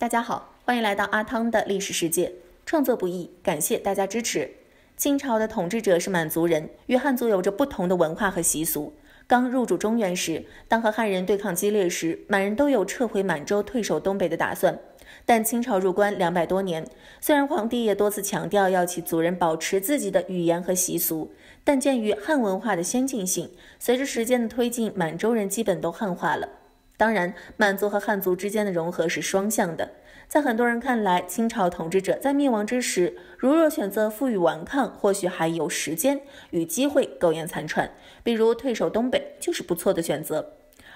大家好，欢迎来到阿汤的历史世界。创作不易，感谢大家支持。清朝的统治者是满族人，与汉族有着不同的文化和习俗。刚入主中原时，当和汉人对抗激烈时，满人都有撤回满洲、退守东北的打算。但清朝入关两百多年，虽然皇帝也多次强调要其族人保持自己的语言和习俗，但鉴于汉文化的先进性，随着时间的推进，满洲人基本都汉化了。当然，满族和汉族之间的融合是双向的。在很多人看来，清朝统治者在灭亡之时，如若选择负隅顽抗，或许还有时间与机会苟延残喘，比如退守东北就是不错的选择。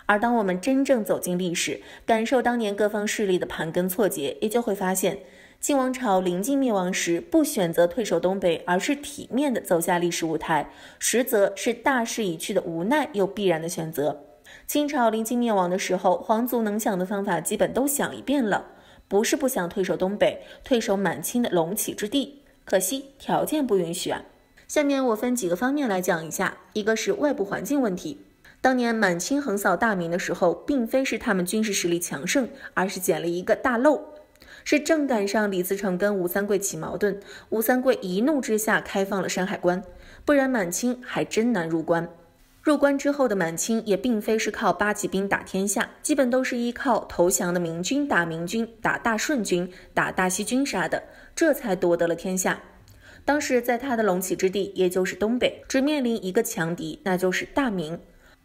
而当我们真正走进历史，感受当年各方势力的盘根错节，也就会发现，清王朝临近灭亡时不选择退守东北，而是体面地走下历史舞台，实则是大势已去的无奈又必然的选择。清朝临近灭亡的时候，皇族能想的方法基本都想一遍了，不是不想退守东北，退守满清的隆起之地，可惜条件不允许啊。下面我分几个方面来讲一下，一个是外部环境问题。当年满清横扫大明的时候，并非是他们军事实力强盛，而是捡了一个大漏，是正赶上李自成跟吴三桂起矛盾，吴三桂一怒之下开放了山海关，不然满清还真难入关。入关之后的满清也并非是靠八旗兵打天下，基本都是依靠投降的明军、打明军、打大顺军、打大西军啥的，这才夺得了天下。当时在他的龙起之地，也就是东北，只面临一个强敌，那就是大明。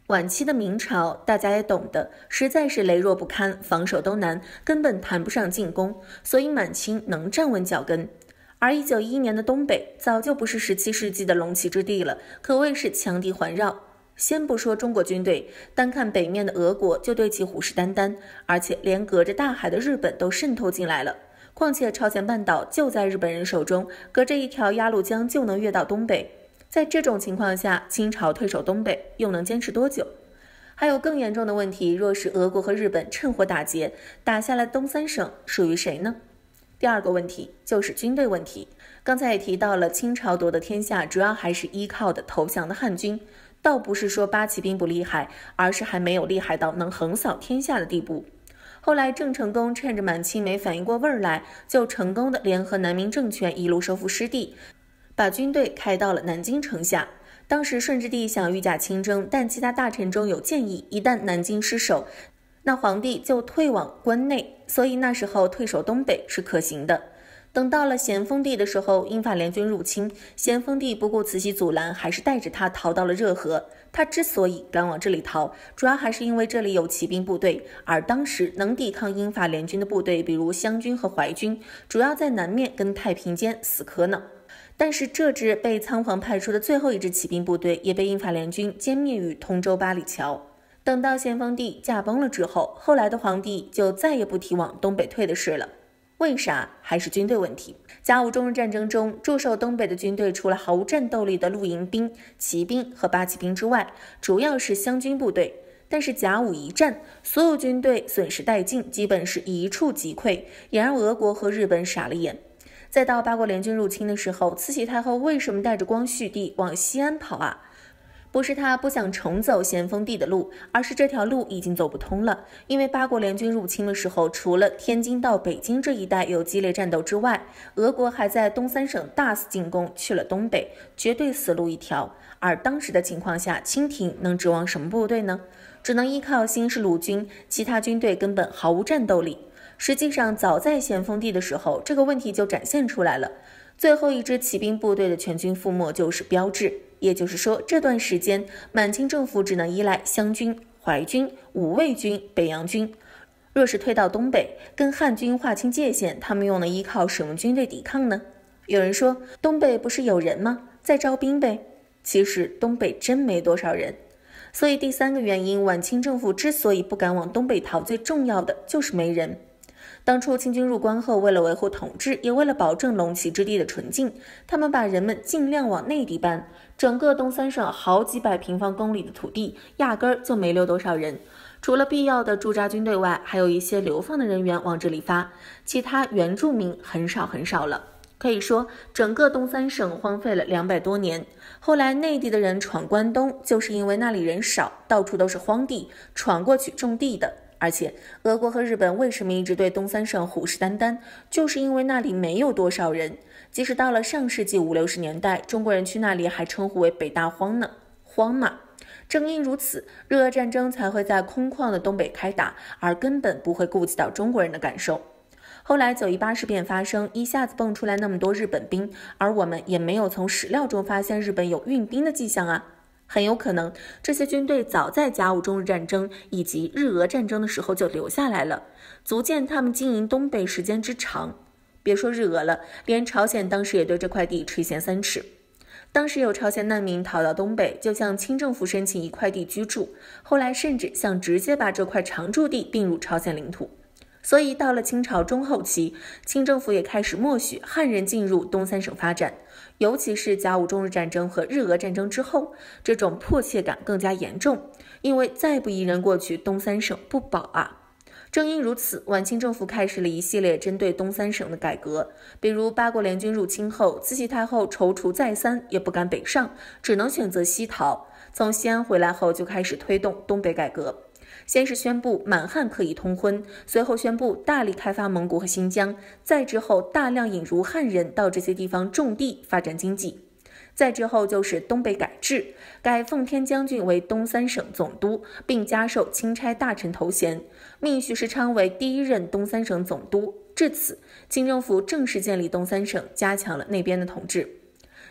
晚期的明朝大家也懂得，实在是羸弱不堪，防守都难，根本谈不上进攻，所以满清能站稳脚跟。而一九一一年的东北早就不是十七世纪的龙起之地了，可谓是强敌环绕。先不说中国军队，单看北面的俄国就对其虎视眈眈，而且连隔着大海的日本都渗透进来了。况且朝鲜半岛就在日本人手中，隔着一条鸭绿江就能越到东北。在这种情况下，清朝退守东北又能坚持多久？还有更严重的问题，若是俄国和日本趁火打劫，打下来东三省属于谁呢？第二个问题就是军队问题。刚才也提到了，清朝夺得天下主要还是依靠的投降的汉军。倒不是说八旗兵不厉害，而是还没有厉害到能横扫天下的地步。后来郑成功趁着满清没反应过味儿来，就成功的联合南明政权，一路收复失地，把军队开到了南京城下。当时顺治帝想御驾亲征，但其他大臣中有建议，一旦南京失守，那皇帝就退往关内，所以那时候退守东北是可行的。等到了咸丰帝的时候，英法联军入侵，咸丰帝不顾慈禧阻拦，还是带着他逃到了热河。他之所以敢往这里逃，主要还是因为这里有骑兵部队，而当时能抵抗英法联军的部队，比如湘军和淮军，主要在南面跟太平间死磕呢。但是这支被仓皇派出的最后一支骑兵部队，也被英法联军歼灭于通州八里桥。等到咸丰帝驾崩了之后，后来的皇帝就再也不提往东北退的事了。为啥还是军队问题？甲午中日战争中驻守东北的军队，除了毫无战斗力的露营兵、骑兵和八旗兵之外，主要是湘军部队。但是甲午一战，所有军队损失殆尽，基本是一触即溃，也让俄国和日本傻了眼。再到八国联军入侵的时候，慈禧太后为什么带着光绪帝往西安跑啊？不是他不想重走咸丰帝的路，而是这条路已经走不通了。因为八国联军入侵的时候，除了天津到北京这一带有激烈战斗之外，俄国还在东三省大肆进攻，去了东北，绝对死路一条。而当时的情况下，清廷能指望什么部队呢？只能依靠新式陆军，其他军队根本毫无战斗力。实际上，早在咸丰帝的时候，这个问题就展现出来了。最后一支骑兵部队的全军覆没就是标志。也就是说，这段时间满清政府只能依赖湘军、淮军、武卫军、北洋军。若是退到东北，跟汉军划清界限，他们又能依靠什么军队抵抗呢？有人说，东北不是有人吗？在招兵呗。其实东北真没多少人。所以第三个原因，晚清政府之所以不敢往东北逃，最重要的就是没人。当初清军入关后，为了维护统治，也为了保证龙旗之地的纯净，他们把人们尽量往内地搬。整个东三省好几百平方公里的土地，压根儿就没留多少人。除了必要的驻扎军队外，还有一些流放的人员往这里发，其他原住民很少很少了。可以说，整个东三省荒废了两百多年。后来内地的人闯关东，就是因为那里人少，到处都是荒地，闯过去种地的。而且，俄国和日本为什么一直对东三省虎视眈眈？就是因为那里没有多少人。即使到了上世纪五六十年代，中国人去那里还称呼为“北大荒”呢，荒嘛。正因如此，日俄战争才会在空旷的东北开打，而根本不会顾及到中国人的感受。后来九一八事变发生，一下子蹦出来那么多日本兵，而我们也没有从史料中发现日本有运兵的迹象啊。很有可能，这些军队早在甲午中日战争以及日俄战争的时候就留下来了，足见他们经营东北时间之长。别说日俄了，连朝鲜当时也对这块地垂涎三尺。当时有朝鲜难民逃到东北，就向清政府申请一块地居住，后来甚至想直接把这块常驻地并入朝鲜领土。所以到了清朝中后期，清政府也开始默许汉人进入东三省发展，尤其是甲午中日战争和日俄战争之后，这种迫切感更加严重，因为再不移人过去，东三省不保啊！正因如此，晚清政府开始了一系列针对东三省的改革，比如八国联军入侵后，慈禧太后踌躇再三也不敢北上，只能选择西逃，从西安回来后就开始推动东北改革。先是宣布满汉可以通婚，随后宣布大力开发蒙古和新疆，再之后大量引入汉人到这些地方种地发展经济，再之后就是东北改制，改奉天将军为东三省总督，并加授钦差大臣头衔，命徐世昌为第一任东三省总督。至此，清政府正式建立东三省，加强了那边的统治。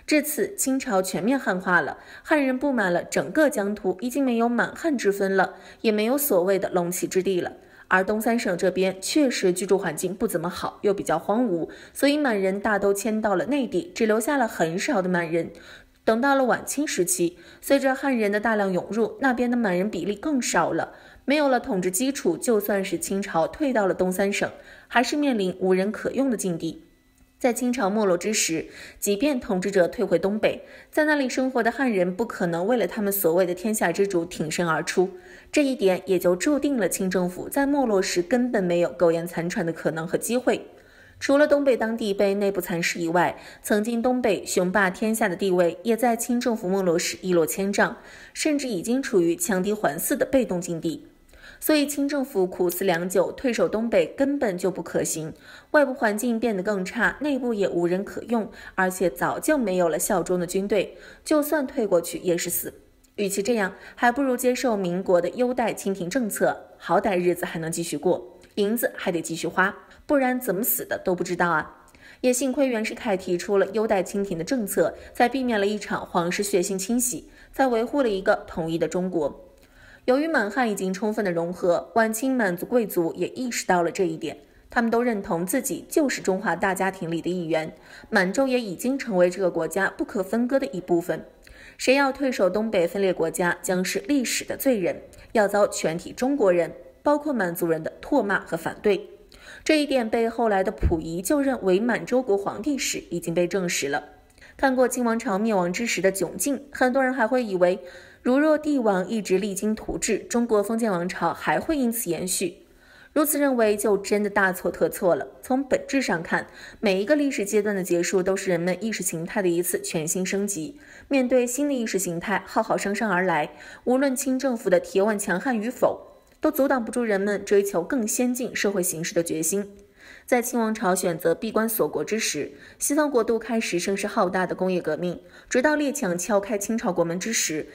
至此，清朝全面汉化了，汉人布满了整个疆土，已经没有满汉之分了，也没有所谓的龙旗之地了。而东三省这边确实居住环境不怎么好，又比较荒芜，所以满人大都迁到了内地，只留下了很少的满人。等到了晚清时期，随着汉人的大量涌入，那边的满人比例更少了，没有了统治基础，就算是清朝退到了东三省，还是面临无人可用的境地。在清朝没落之时，即便统治者退回东北，在那里生活的汉人不可能为了他们所谓的天下之主挺身而出，这一点也就注定了清政府在没落时根本没有苟延残喘的可能和机会。除了东北当地被内部蚕食以外，曾经东北雄霸天下的地位也在清政府没落时一落千丈，甚至已经处于强敌环伺的被动境地。所以，清政府苦思良久，退守东北根本就不可行。外部环境变得更差，内部也无人可用，而且早就没有了效忠的军队，就算退过去也是死。与其这样，还不如接受民国的优待清廷政策，好歹日子还能继续过，银子还得继续花，不然怎么死的都不知道啊！也幸亏袁世凯提出了优待清廷的政策，在避免了一场皇室血腥清洗，在维护了一个统一的中国。由于满汉已经充分的融合，晚清满族贵族也意识到了这一点，他们都认同自己就是中华大家庭里的一员，满洲也已经成为这个国家不可分割的一部分。谁要退守东北分裂国家，将是历史的罪人，要遭全体中国人，包括满族人的唾骂和反对。这一点被后来的溥仪就任伪满洲国皇帝时已经被证实了。看过清王朝灭亡之时的窘境，很多人还会以为。如若帝王一直励精图治，中国封建王朝还会因此延续？如此认为就真的大错特错了。从本质上看，每一个历史阶段的结束都是人们意识形态的一次全新升级。面对新的意识形态浩浩汤汤而来，无论清政府的铁腕强悍与否，都阻挡不住人们追求更先进社会形式的决心。在清王朝选择闭关锁国之时，西方国度开始声势浩大的工业革命，直到列强敲开清朝国门之时。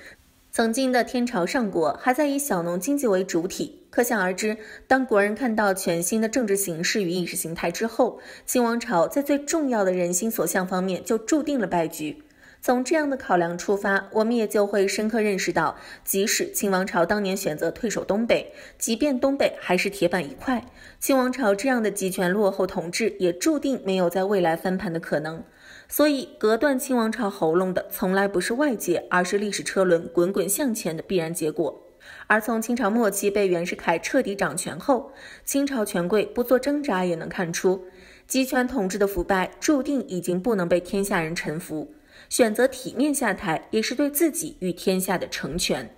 曾经的天朝上国还在以小农经济为主体，可想而知，当国人看到全新的政治形势与意识形态之后，清王朝在最重要的人心所向方面就注定了败局。从这样的考量出发，我们也就会深刻认识到，即使清王朝当年选择退守东北，即便东北还是铁板一块，清王朝这样的集权落后统治也注定没有在未来翻盘的可能。所以，隔断清王朝喉咙的从来不是外界，而是历史车轮滚滚向前的必然结果。而从清朝末期被袁世凯彻底掌权后，清朝权贵不做挣扎，也能看出集权统治的腐败注定已经不能被天下人臣服。选择体面下台，也是对自己与天下的成全。